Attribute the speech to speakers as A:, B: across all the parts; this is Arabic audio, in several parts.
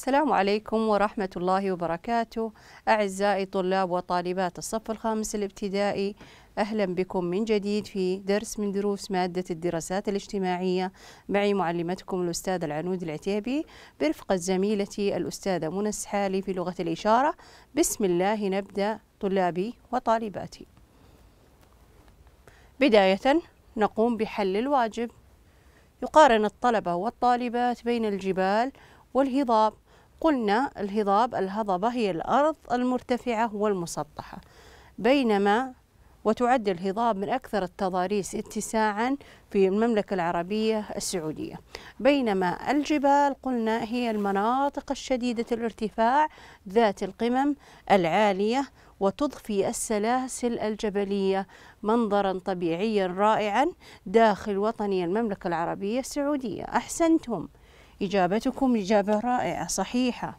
A: السلام عليكم ورحمة الله وبركاته أعزائي طلاب وطالبات الصف الخامس الابتدائي أهلا بكم من جديد في درس من دروس مادة الدراسات الاجتماعية معي معلمتكم الأستاذ العنود العتيبي برفقة زميلتي الأستاذة منى السحالي في لغة الإشارة بسم الله نبدأ طلابي وطالباتي بداية نقوم بحل الواجب يقارن الطلبة والطالبات بين الجبال والهضاب قلنا الهضاب الهضبة هي الأرض المرتفعة والمسطحة بينما وتعد الهضاب من أكثر التضاريس اتساعا في المملكة العربية السعودية بينما الجبال قلنا هي المناطق الشديدة الارتفاع ذات القمم العالية وتضفي السلاسل الجبلية منظرا طبيعيا رائعا داخل وطني المملكة العربية السعودية أحسنتم إجابتكم إجابة رائعة صحيحة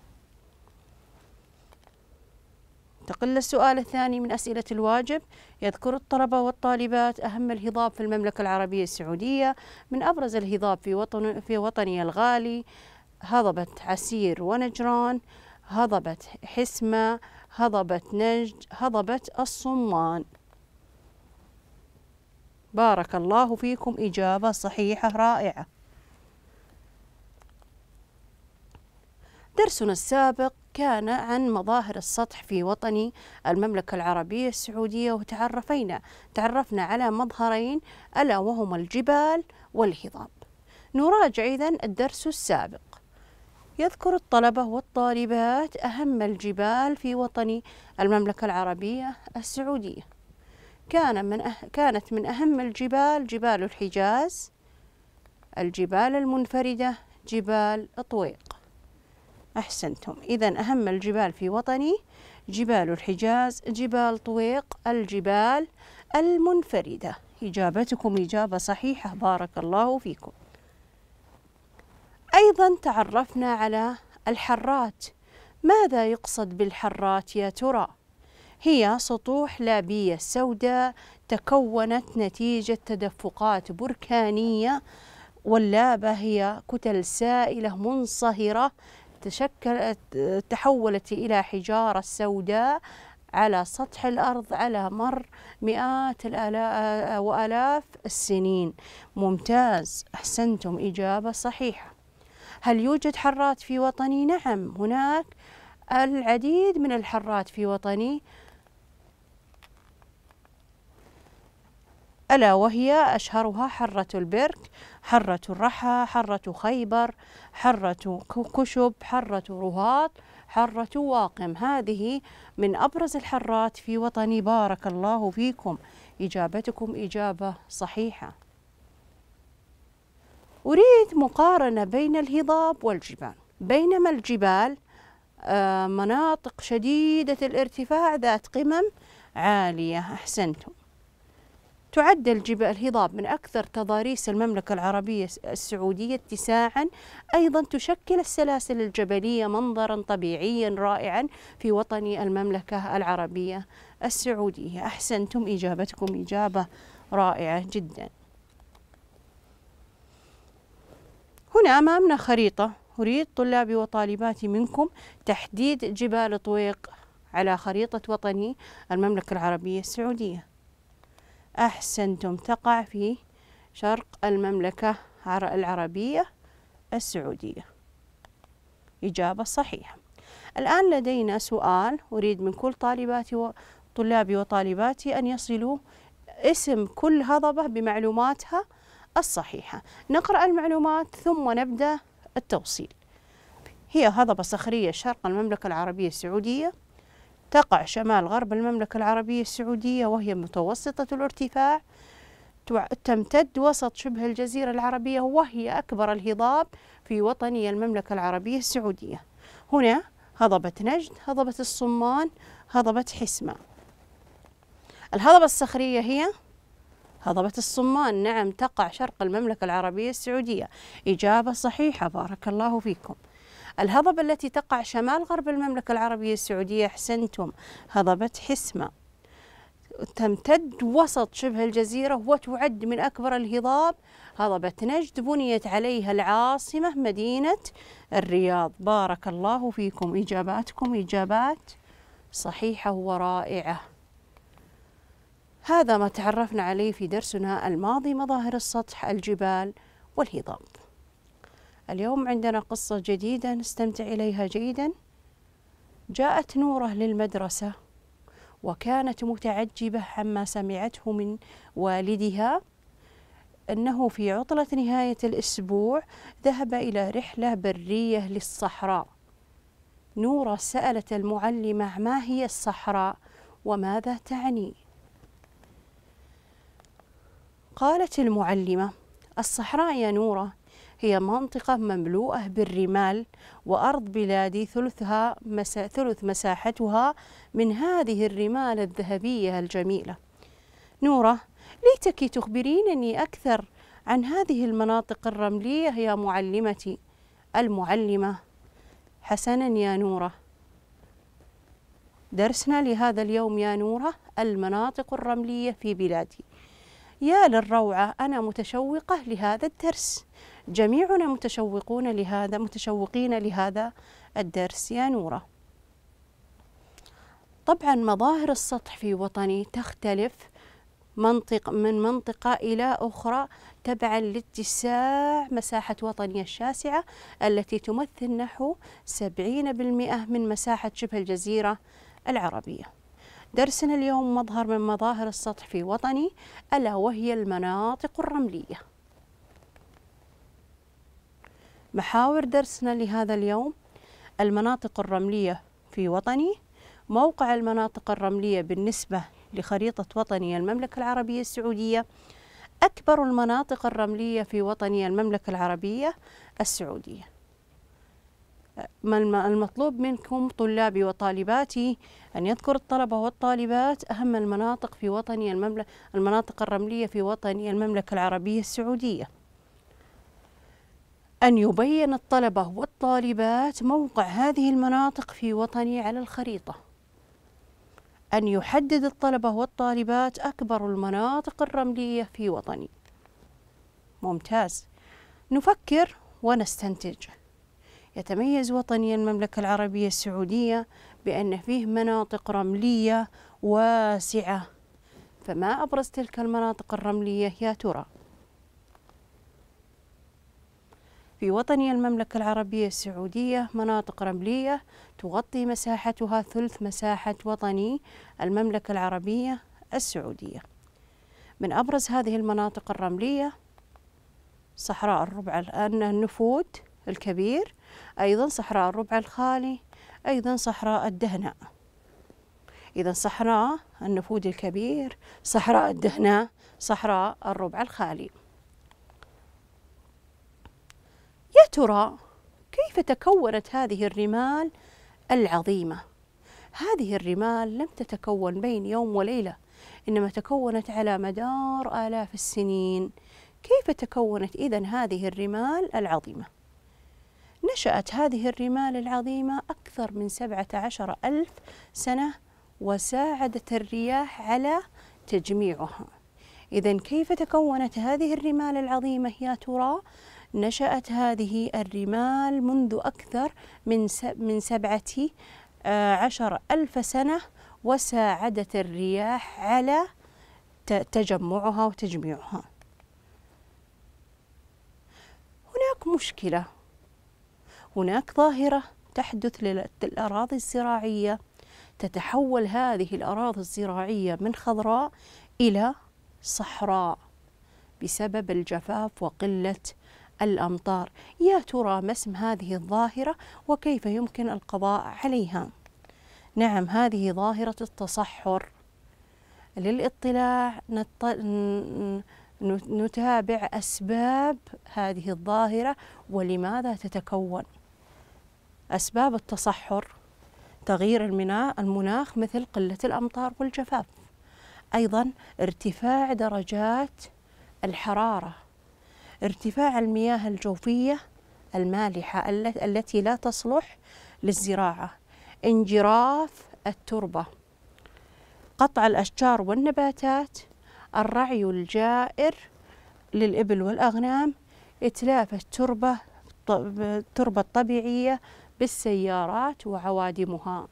A: تقل السؤال الثاني من أسئلة الواجب يذكر الطلبة والطالبات أهم الهضاب في المملكة العربية السعودية من أبرز الهضاب في, وطن في وطني الغالي هضبة عسير ونجران هضبة حسمة هضبة نجد هضبة الصمان بارك الله فيكم إجابة صحيحة رائعة درسنا السابق كان عن مظاهر السطح في وطني المملكة العربية السعودية وتعرفينا تعرفنا على مظهرين ألا وهما الجبال والهضاب نراجع إذا الدرس السابق يذكر الطلبة والطالبات أهم الجبال في وطني المملكة العربية السعودية كان من أه كانت من أهم الجبال جبال الحجاز الجبال المنفردة جبال طويق أحسنتم إذا أهم الجبال في وطني جبال الحجاز جبال طويق الجبال المنفردة إجابتكم إجابة صحيحة بارك الله فيكم أيضا تعرفنا على الحرات ماذا يقصد بالحرات يا ترى؟ هي سطوح لابية سوداء تكونت نتيجة تدفقات بركانية واللابة هي كتل سائلة منصهرة تشكلت تحولت إلى حجارة سوداء على سطح الأرض على مر مئات وآلاف السنين ممتاز أحسنتم إجابة صحيحة هل يوجد حرات في وطني؟ نعم هناك العديد من الحرات في وطني ألا وهي أشهرها حرة البرك حرة الرحى حرة خيبر حرة كشب حرة رهاط حرة واقم هذه من أبرز الحرات في وطني بارك الله فيكم إجابتكم إجابة صحيحة أريد مقارنة بين الهضاب والجبال بينما الجبال آه، مناطق شديدة الارتفاع ذات قمم عالية أحسنتم تعد الجبال هضاب من أكثر تضاريس المملكة العربية السعودية اتساعا أيضا تشكل السلاسل الجبلية منظرا طبيعيا رائعا في وطن المملكة العربية السعودية أحسنتم إجابتكم إجابة رائعة جدا هنا أمامنا خريطة أريد طلابي وطالباتي منكم تحديد جبال طويق على خريطة وطني المملكة العربية السعودية أحسنتم تقع في شرق المملكة العربية السعودية إجابة صحيحة الآن لدينا سؤال أريد من كل طالباتي وطلابي وطالباتي أن يصلوا اسم كل هضبة بمعلوماتها الصحيحة نقرأ المعلومات ثم نبدأ التوصيل هي هضبة صخرية شرق المملكة العربية السعودية تقع شمال غرب المملكة العربية السعودية وهي متوسطة الارتفاع تمتد وسط شبه الجزيرة العربية وهي أكبر الهضاب في وطني المملكة العربية السعودية هنا هضبة نجد هضبة الصمان هضبة حسمة الهضبة الصخرية هي هضبة الصمان نعم تقع شرق المملكة العربية السعودية إجابة صحيحة بارك الله فيكم الهضبة التي تقع شمال غرب المملكة العربية السعودية أحسنتم هضبة حسمة تمتد وسط شبه الجزيرة وتعد من أكبر الهضاب هضبة نجد بنيت عليها العاصمة مدينة الرياض بارك الله فيكم إجاباتكم إجابات صحيحة ورائعة هذا ما تعرفنا عليه في درسنا الماضي مظاهر السطح الجبال والهضاب اليوم عندنا قصة جديدة نستمتع إليها جيدا جاءت نورة للمدرسة وكانت متعجبة عما سمعته من والدها أنه في عطلة نهاية الأسبوع ذهب إلى رحلة برية للصحراء نورة سألت المعلمة ما هي الصحراء وماذا تعني قالت المعلمة الصحراء يا نورة هي منطقة مملوءة بالرمال وأرض بلادي ثلثها مسا ثلث مساحتها من هذه الرمال الذهبية الجميلة نورة ليتك تخبرينني أكثر عن هذه المناطق الرملية يا معلمتي المعلمة حسنا يا نورة درسنا لهذا اليوم يا نورة المناطق الرملية في بلادي يا للروعة أنا متشوقة لهذا الدرس جميعنا متشوقون لهذا متشوقين لهذا الدرس يا نوره طبعا مظاهر السطح في وطني تختلف منطق من منطقة إلى أخرى تبعا لاتساع مساحة وطنية الشاسعة التي تمثل نحو 70% من مساحة شبه الجزيرة العربية درسنا اليوم مظهر من مظاهر السطح في وطني ألا وهي المناطق الرملية محاور درسنا لهذا اليوم المناطق الرملية في وطني موقع المناطق الرملية بالنسبة لخريطة وطني المملكة العربية السعودية أكبر المناطق الرملية في وطني المملكة العربية السعودية المطلوب منكم طلابي وطالباتي أن يذكر الطلبة والطالبات أهم المناطق في وطني المملكة المناطق الرملية في وطني المملكة العربية السعودية أن يبين الطلبة والطالبات موقع هذه المناطق في وطني على الخريطة أن يحدد الطلبة والطالبات أكبر المناطق الرملية في وطني ممتاز نفكر ونستنتج يتميز وطني المملكة العربية السعودية بأن فيه مناطق رملية واسعة فما أبرز تلك المناطق الرملية يا ترى؟ في وطني المملكة العربية السعودية مناطق رملية تغطي مساحتها ثلث مساحة وطني المملكة العربية السعودية من أبرز هذه المناطق الرملية صحراء الربع النفود الكبير أيضا صحراء الربع الخالي أيضا صحراء الدهناء إذا صحراء النفود الكبير صحراء الدهناء صحراء الربع الخالي يا ترى كيف تكونت هذه الرمال العظيمة؟ هذه الرمال لم تتكون بين يوم وليلة إنما تكونت على مدار آلاف السنين كيف تكونت إذا هذه الرمال العظيمة؟ نشأت هذه الرمال العظيمة أكثر من سبعة عشر ألف سنة وساعدت الرياح على تجميعها إذا كيف تكونت هذه الرمال العظيمة يا ترى؟ نشأت هذه الرمال منذ أكثر من من سبعة آه، عشر ألف سنة وساعدت الرياح على تجمعها وتجميعها هناك مشكلة هناك ظاهرة تحدث للأراضي الزراعية تتحول هذه الأراضي الزراعية من خضراء إلى صحراء بسبب الجفاف وقلة الأمطار يا ترى ما اسم هذه الظاهرة وكيف يمكن القضاء عليها نعم هذه ظاهرة التصحر للاطلاع نتابع أسباب هذه الظاهرة ولماذا تتكون أسباب التصحر تغيير المناخ مثل قلة الأمطار والجفاف أيضا ارتفاع درجات الحرارة ارتفاع المياه الجوفية المالحة التي لا تصلح للزراعة انجراف التربة قطع الأشجار والنباتات الرعي الجائر للإبل والأغنام إتلاف التربة التربة الطبيعية بالسيارات وعوادمها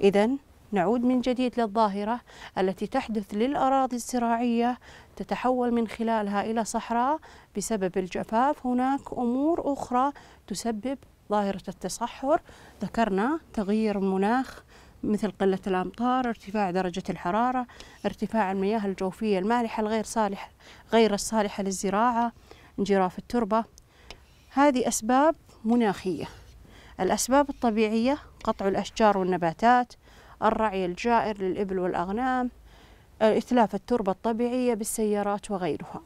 A: إذا نعود من جديد للظاهرة التي تحدث للأراضي الزراعية تتحول من خلالها إلى صحراء بسبب الجفاف هناك أمور أخرى تسبب ظاهرة التصحر ذكرنا تغيير المناخ مثل قلة الأمطار ارتفاع درجة الحرارة ارتفاع المياه الجوفية المالحة الغير صالحة غير الصالحة للزراعة انجراف التربة هذه أسباب مناخية الأسباب الطبيعية قطع الأشجار والنباتات الرعي الجائر للإبل والأغنام إتلاف التربة الطبيعية بالسيارات وغيرها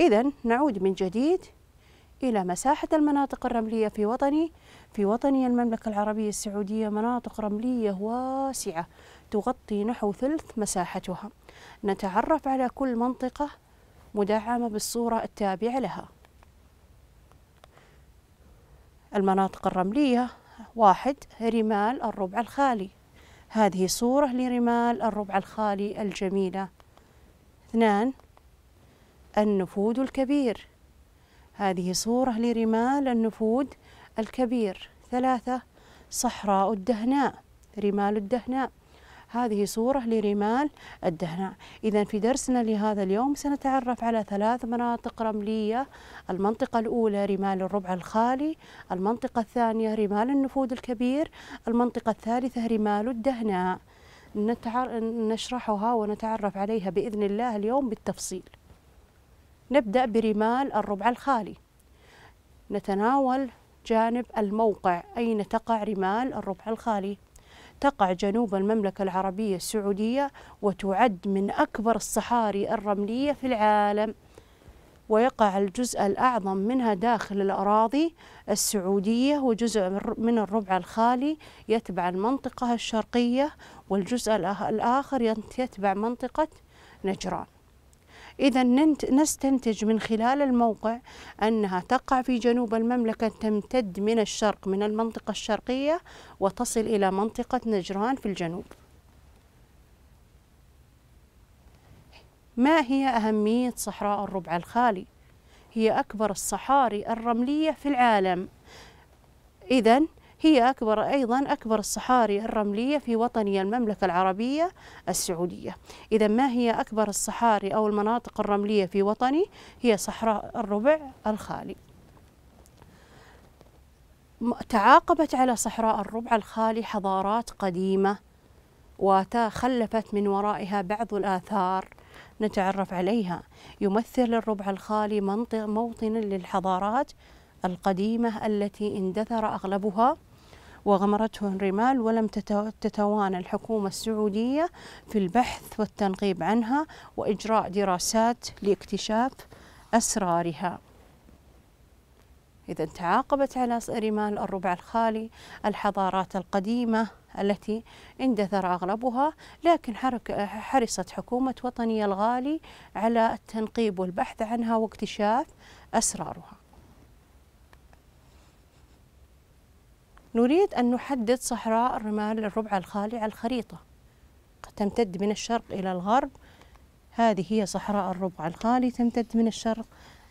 A: إذا نعود من جديد إلى مساحة المناطق الرملية في وطني في وطني المملكة العربية السعودية مناطق رملية واسعة تغطي نحو ثلث مساحتها نتعرف على كل منطقة مدعمة بالصورة التابعة لها المناطق الرملية واحد رمال الربع الخالي هذه صورة لرمال الربع الخالي الجميلة اثنان النفود الكبير هذه صورة لرمال النفود الكبير ثلاثة صحراء الدهناء رمال الدهناء هذه صورة لرمال الدهناء إذا في درسنا لهذا اليوم سنتعرف على ثلاث مناطق رملية المنطقة الأولى رمال الربع الخالي المنطقة الثانية رمال النفود الكبير المنطقة الثالثة رمال الدهناء نتعر... نشرحها ونتعرف عليها بإذن الله اليوم بالتفصيل نبدأ برمال الربع الخالي نتناول جانب الموقع أين تقع رمال الربع الخالي تقع جنوب المملكة العربية السعودية وتعد من أكبر الصحاري الرملية في العالم ويقع الجزء الأعظم منها داخل الأراضي السعودية وجزء من الربع الخالي يتبع المنطقة الشرقية والجزء الآخر يتبع منطقة نجران إذا نستنتج من خلال الموقع أنها تقع في جنوب المملكة تمتد من الشرق من المنطقة الشرقية وتصل إلى منطقة نجران في الجنوب ما هي أهمية صحراء الربع الخالي؟ هي أكبر الصحاري الرملية في العالم إذا هي أكبر أيضا أكبر الصحاري الرملية في وطني المملكة العربية السعودية إذا ما هي أكبر الصحاري أو المناطق الرملية في وطني هي صحراء الربع الخالي تعاقبت على صحراء الربع الخالي حضارات قديمة وتخلفت من ورائها بعض الآثار نتعرف عليها يمثل الربع الخالي منطق موطنا للحضارات القديمة التي اندثر أغلبها وغمرته الرمال ولم تتوانى الحكومة السعودية في البحث والتنقيب عنها وإجراء دراسات لاكتشاف أسرارها إذا تعاقبت على رمال الربع الخالي الحضارات القديمة التي اندثر أغلبها لكن حرصت حكومة وطني الغالي على التنقيب والبحث عنها واكتشاف أسرارها نريد أن نحدد صحراء الرمال الربع الخالي على الخريطة تمتد من الشرق إلى الغرب هذه هي صحراء الربع الخالي تمتد من الشرق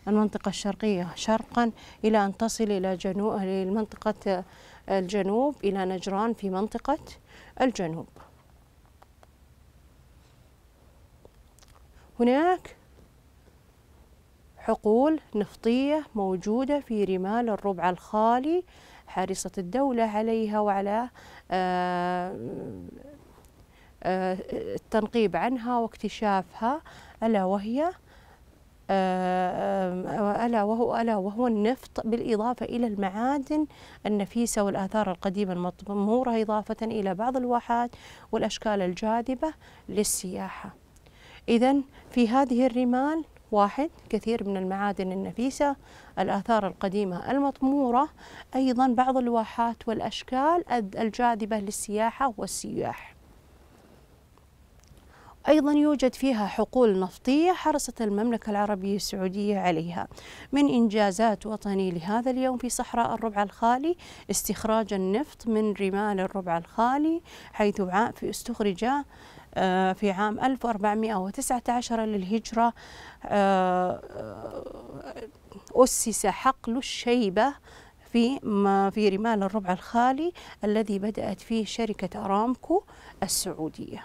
A: المنطقة الشرقية شرقا إلى أن تصل إلى جنوب منطقة آه، الجنوب إلى نجران في منطقة الجنوب هناك حقول نفطية موجودة في رمال الربع الخالي حارسة الدولة عليها وعلى آه، آه، التنقيب عنها واكتشافها ألا وهي آه، ألا وهو ألا وهو النفط بالإضافة إلى المعادن النفيسة والآثار القديمة المطمورة إضافة إلى بعض الواحات والأشكال الجاذبة للسياحة إذا في هذه الرمال واحد كثير من المعادن النفيسة الآثار القديمة المطمورة أيضا بعض الواحات والأشكال الجاذبة للسياحة والسياح أيضا يوجد فيها حقول نفطية حرصت المملكة العربية السعودية عليها من إنجازات وطني لهذا اليوم في صحراء الربع الخالي استخراج النفط من رمال الربع الخالي حيث استخرج آه، في عام 1419 للهجرة آه، آه، أسس حقل الشيبة في في رمال الربع الخالي الذي بدأت فيه شركة أرامكو السعودية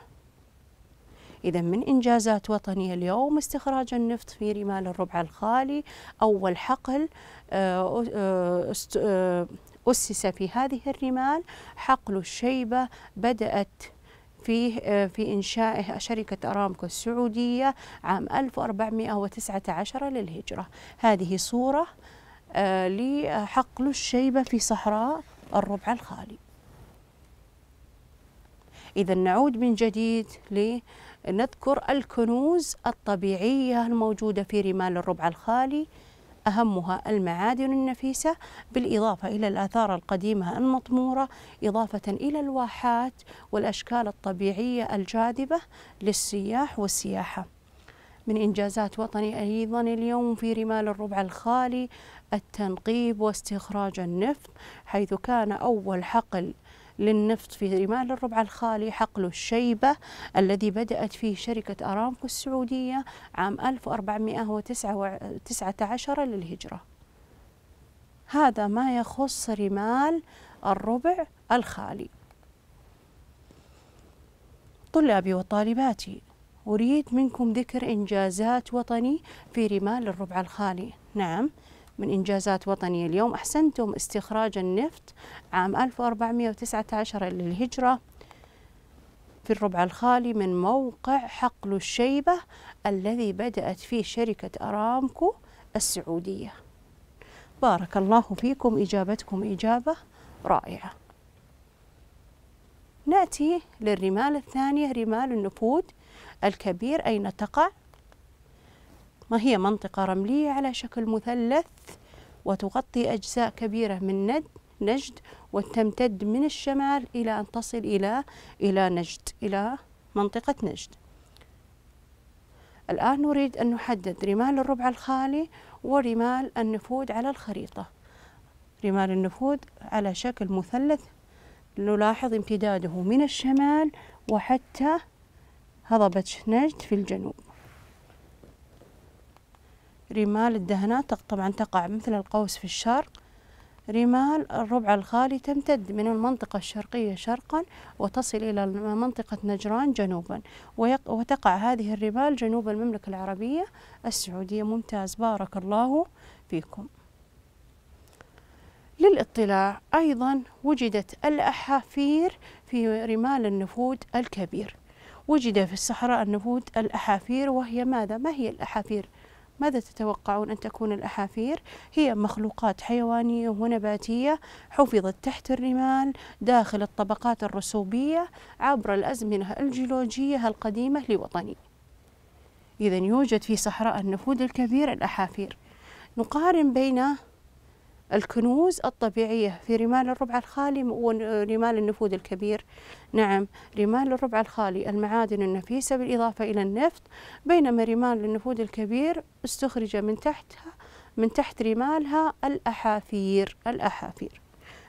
A: إذا من إنجازات وطنية اليوم استخراج النفط في رمال الربع الخالي أول حقل أسس في هذه الرمال حقل الشيبة بدأت فيه آه، في إنشاء شركة أرامكو السعودية عام 1419 للهجرة هذه صورة آه، لحقل الشيبة في صحراء الربع الخالي إذا نعود من جديد لنذكر الكنوز الطبيعية الموجودة في رمال الربع الخالي أهمها المعادن النفيسة بالإضافة إلى الآثار القديمة المطمورة إضافة إلى الواحات والأشكال الطبيعية الجاذبة للسياح والسياحة من إنجازات وطني أيضا اليوم في رمال الربع الخالي التنقيب واستخراج النفط حيث كان أول حقل للنفط في رمال الربع الخالي حقل الشيبة الذي بدأت فيه شركة أرامكو السعودية عام 1419 للهجرة هذا ما يخص رمال الربع الخالي طلابي وطالباتي أريد منكم ذكر إنجازات وطني في رمال الربع الخالي نعم من إنجازات وطنية اليوم أحسنتم استخراج النفط عام 1419 للهجرة في الربع الخالي من موقع حقل الشيبة الذي بدأت فيه شركة أرامكو السعودية بارك الله فيكم إجابتكم إجابة رائعة نأتي للرمال الثانية رمال النفود الكبير أين تقع؟ ما هي منطقة رملية على شكل مثلث وتغطي أجزاء كبيرة من ند نجد وتمتد من الشمال إلى أن تصل إلى إلى نجد إلى منطقة نجد الآن نريد أن نحدد رمال الربع الخالي ورمال النفود على الخريطة رمال النفود على شكل مثلث نلاحظ امتداده من الشمال وحتى هضبة نجد في الجنوب رمال الدهنات طبعا تقع مثل القوس في الشرق رمال الربع الخالي تمتد من المنطقة الشرقية شرقا وتصل إلى منطقة نجران جنوبا وتقع هذه الرمال جنوب المملكة العربية السعودية ممتاز بارك الله فيكم للاطلاع أيضا وجدت الأحافير في رمال النفود الكبير وجد في الصحراء النفود الأحافير وهي ماذا؟ ما هي الأحافير؟ ماذا تتوقعون أن تكون الأحافير؟ هي مخلوقات حيوانية ونباتية حفظت تحت الرمال داخل الطبقات الرسوبية عبر الأزمنة الجيولوجية القديمة لوطني إذا يوجد في صحراء النفود الكبير الأحافير نقارن بين الكنوز الطبيعية في رمال الربع الخالي ورمال النفوذ الكبير نعم رمال الربع الخالي المعادن النفيسة بالإضافة إلى النفط بينما رمال النفوذ الكبير استخرج من تحتها من تحت رمالها الأحافير الأحافير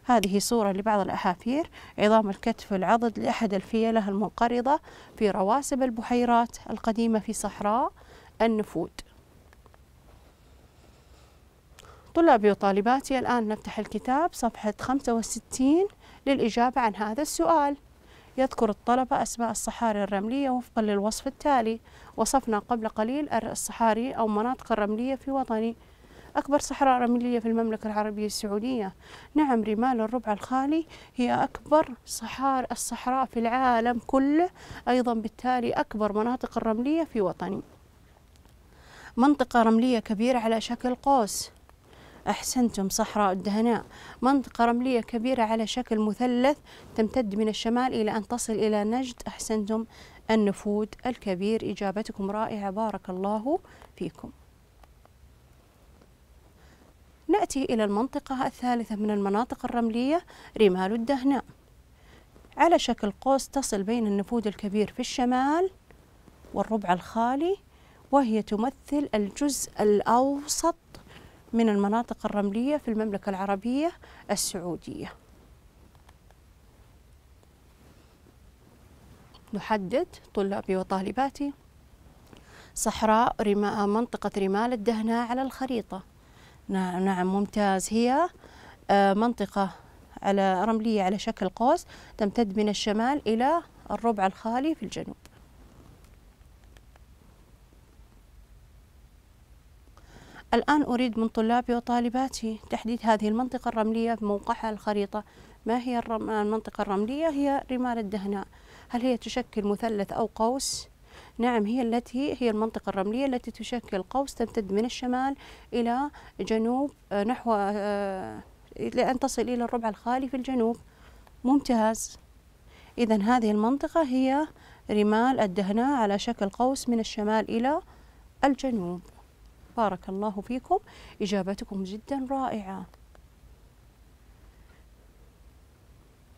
A: هذه صورة لبعض الأحافير عظام الكتف العضد لأحد الفيلة المنقرضة في رواسب البحيرات القديمة في صحراء النفود طلابي وطالباتي الآن نفتح الكتاب صفحة 65 للإجابة عن هذا السؤال يذكر الطلبة أسماء الصحاري الرملية وفقا للوصف التالي وصفنا قبل قليل الصحاري أو مناطق الرملية في وطني أكبر صحراء رملية في المملكة العربية السعودية نعم رمال الربع الخالي هي أكبر صحار الصحراء في العالم كله أيضا بالتالي أكبر مناطق الرملية في وطني منطقة رملية كبيرة على شكل قوس أحسنتم صحراء الدهناء منطقة رملية كبيرة على شكل مثلث تمتد من الشمال إلى أن تصل إلى نجد أحسنتم النفود الكبير إجابتكم رائعة بارك الله فيكم نأتي إلى المنطقة الثالثة من المناطق الرملية رمال الدهناء على شكل قوس تصل بين النفود الكبير في الشمال والربع الخالي وهي تمثل الجزء الأوسط من المناطق الرملية في المملكة العربية السعودية نحدد طلابي وطالباتي صحراء رما منطقة رمال الدهنة على الخريطة نعم ممتاز هي آه، منطقة على رملية على شكل قوس تمتد من الشمال إلى الربع الخالي في الجنوب الآن أريد من طلابي وطالباتي تحديد هذه المنطقة الرملية بموقعها الخريطة ما هي المنطقة الرملية هي رمال الدهناء هل هي تشكل مثلث أو قوس؟ نعم هي التي هي المنطقة الرملية التي تشكل قوس تمتد من الشمال إلى جنوب آه، نحو آه، لأن تصل إلى الربع الخالي في الجنوب ممتاز إذا هذه المنطقة هي رمال الدهناء على شكل قوس من الشمال إلى الجنوب بارك الله فيكم إجابتكم جدا رائعة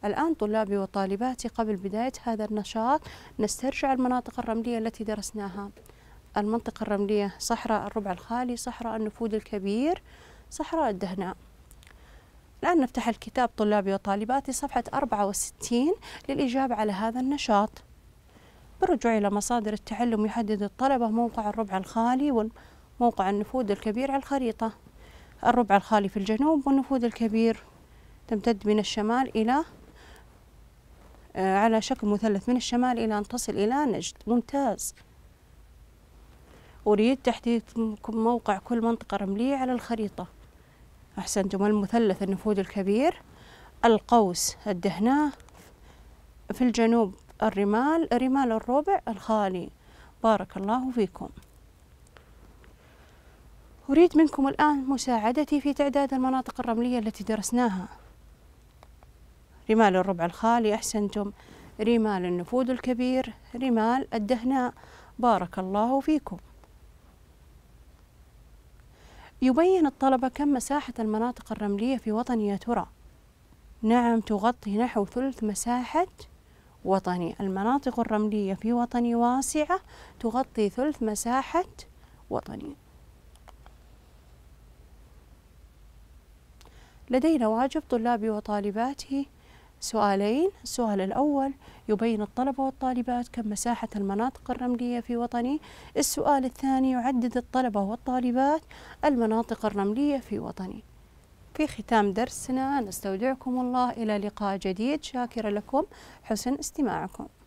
A: الآن طلابي وطالباتي قبل بداية هذا النشاط نسترجع المناطق الرملية التي درسناها المنطقة الرملية صحراء الربع الخالي صحراء النفود الكبير صحراء الدهناء الآن نفتح الكتاب طلابي وطالباتي صفحة 64 للإجابة على هذا النشاط بالرجوع إلى مصادر التعلم يحدد الطلبة موقع الربع الخالي موقع النفوذ الكبير على الخريطة الربع الخالي في الجنوب والنفوذ الكبير تمتد من الشمال إلى آه، على شكل مثلث من الشمال إلى أن تصل إلى نجد ممتاز أريد تحديد موقع كل منطقة رملية على الخريطة أحسنتم المثلث النفوذ الكبير القوس الدهناء في الجنوب الرمال رمال الربع الخالي بارك الله فيكم أريد منكم الآن مساعدتي في تعداد المناطق الرملية التي درسناها رمال الربع الخالي أحسنتم رمال النفود الكبير رمال الدهناء بارك الله فيكم يبين الطلبة كم مساحة المناطق الرملية في وطني يا ترى نعم تغطي نحو ثلث مساحة وطني المناطق الرملية في وطني واسعة تغطي ثلث مساحة وطني لدينا واجب طلابي وطالباتي سؤالين السؤال الأول يبين الطلبة والطالبات كم مساحة المناطق الرملية في وطني السؤال الثاني يعدد الطلبة والطالبات المناطق الرملية في وطني في ختام درسنا نستودعكم الله إلى لقاء جديد شاكر لكم حسن استماعكم